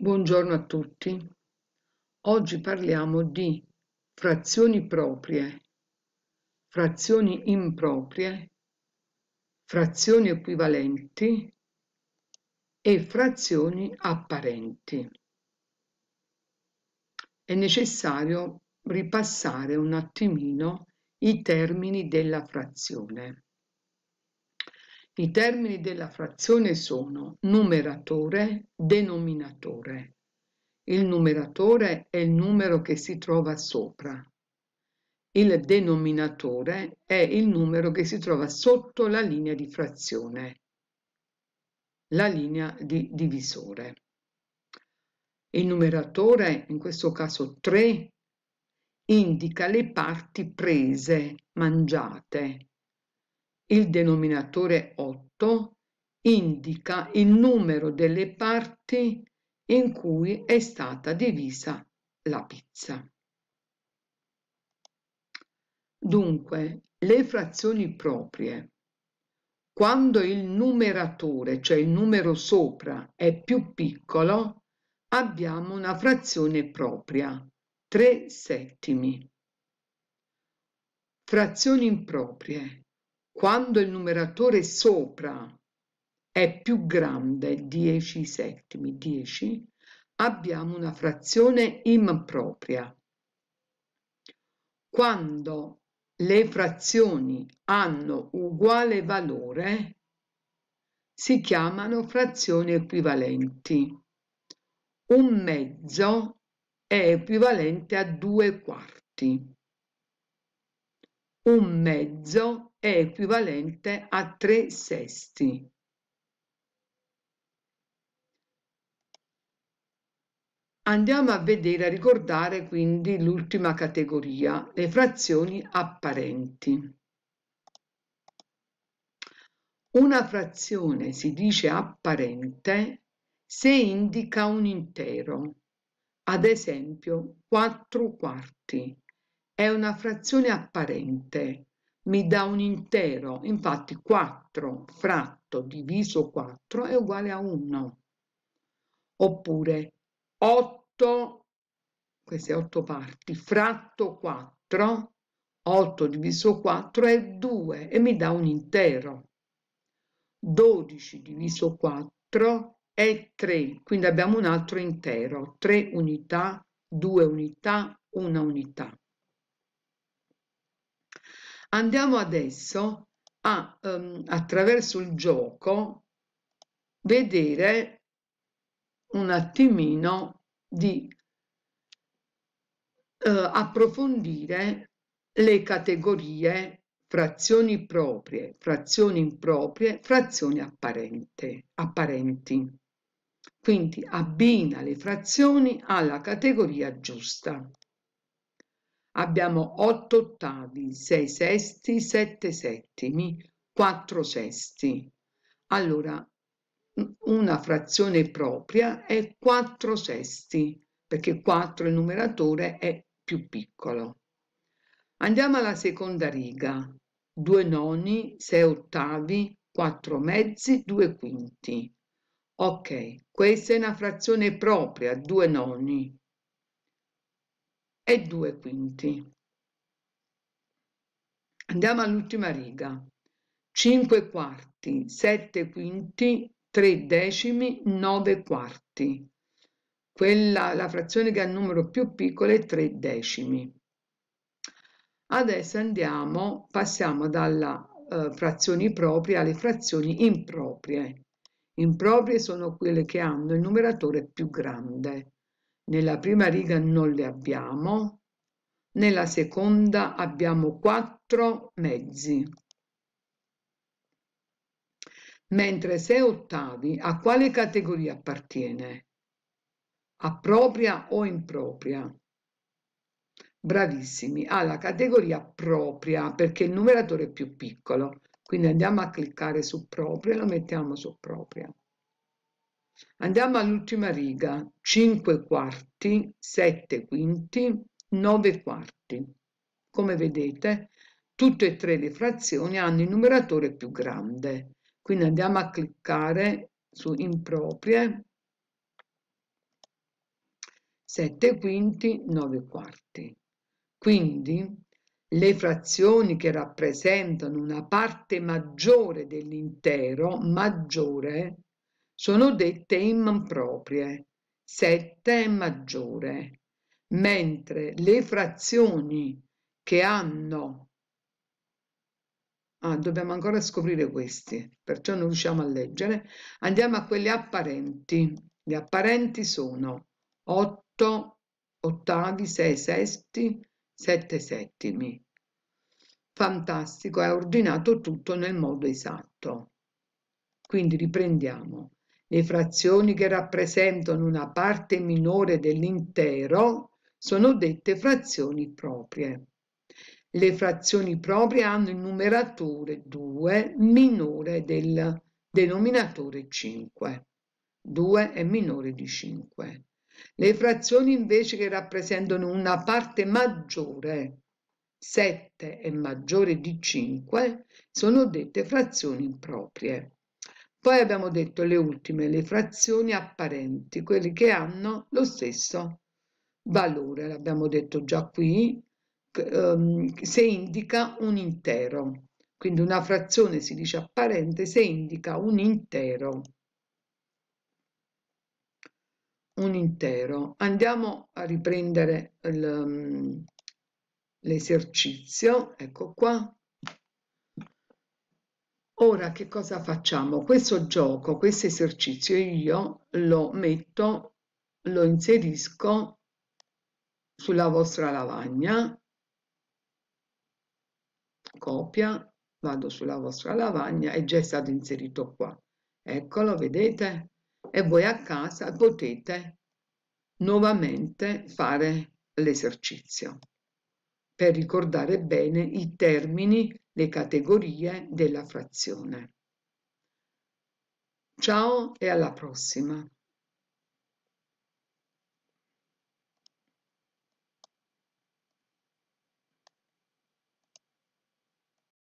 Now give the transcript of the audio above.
Buongiorno a tutti. Oggi parliamo di frazioni proprie, frazioni improprie, frazioni equivalenti e frazioni apparenti. È necessario ripassare un attimino i termini della frazione. I termini della frazione sono numeratore, denominatore. Il numeratore è il numero che si trova sopra. Il denominatore è il numero che si trova sotto la linea di frazione, la linea di divisore. Il numeratore, in questo caso 3, indica le parti prese, mangiate, il denominatore 8 indica il numero delle parti in cui è stata divisa la pizza. Dunque, le frazioni proprie. Quando il numeratore, cioè il numero sopra, è più piccolo, abbiamo una frazione propria, 3 settimi. Frazioni improprie quando il numeratore sopra è più grande 10 settimi 10 abbiamo una frazione impropria quando le frazioni hanno uguale valore si chiamano frazioni equivalenti un mezzo è equivalente a due quarti un mezzo è equivalente a 3 sesti. Andiamo a vedere, a ricordare quindi l'ultima categoria, le frazioni apparenti. Una frazione si dice apparente se indica un intero, ad esempio 4 quarti. È una frazione apparente mi dà un intero, infatti 4 fratto diviso 4 è uguale a 1, oppure 8, queste 8 parti, fratto 4, 8 diviso 4 è 2 e mi dà un intero. 12 diviso 4 è 3, quindi abbiamo un altro intero, 3 unità, 2 unità, 1 unità. Andiamo adesso a, um, attraverso il gioco, vedere un attimino di uh, approfondire le categorie frazioni proprie, frazioni improprie, frazioni apparente, apparenti. Quindi abbina le frazioni alla categoria giusta abbiamo otto ottavi, sei sesti, sette settimi, quattro sesti. Allora, una frazione propria è 4 sesti, perché 4 il numeratore è più piccolo. Andiamo alla seconda riga. 2 noni, 6 ottavi, 4 mezzi, due quinti. Ok, questa è una frazione propria, due noni e due quinti. Andiamo all'ultima riga. 5 quarti, 7 quinti, 3 decimi, 9 quarti. Quella, la frazione che ha il numero più piccolo è 3 decimi. Adesso andiamo, passiamo dalla eh, frazioni proprie alle frazioni improprie. Improprie sono quelle che hanno il numeratore più grande. Nella prima riga non le abbiamo, nella seconda abbiamo 4 mezzi. Mentre 6 ottavi a quale categoria appartiene? A propria o impropria? Bravissimi, alla categoria propria perché il numeratore è più piccolo. Quindi andiamo a cliccare su propria e lo mettiamo su propria. Andiamo all'ultima riga, 5 quarti, 7 quinti, 9 quarti. Come vedete, tutte e tre le frazioni hanno il numeratore più grande. Quindi andiamo a cliccare su improprie, 7 quinti, 9 quarti. Quindi le frazioni che rappresentano una parte maggiore dell'intero, maggiore, sono dette improprie, 7 è maggiore, mentre le frazioni che hanno... Ah, dobbiamo ancora scoprire questi, perciò non riusciamo a leggere. Andiamo a quelle apparenti. Le apparenti sono 8 ottavi, 6 sesti, 7 settimi. Fantastico, è ordinato tutto nel modo esatto. Quindi riprendiamo. Le frazioni che rappresentano una parte minore dell'intero sono dette frazioni proprie. Le frazioni proprie hanno il numeratore 2 minore del denominatore 5. 2 è minore di 5. Le frazioni invece che rappresentano una parte maggiore, 7 è maggiore di 5, sono dette frazioni proprie. Poi abbiamo detto le ultime, le frazioni apparenti, quelle che hanno lo stesso valore, l'abbiamo detto già qui, ehm, se indica un intero. Quindi una frazione si dice apparente se indica un intero. Un intero. Andiamo a riprendere ehm, l'esercizio, ecco qua. Ora che cosa facciamo? Questo gioco, questo esercizio io lo metto, lo inserisco sulla vostra lavagna, copia, vado sulla vostra lavagna, è già stato inserito qua. Eccolo, vedete? E voi a casa potete nuovamente fare l'esercizio per ricordare bene i termini le categorie della frazione. Ciao e alla prossima!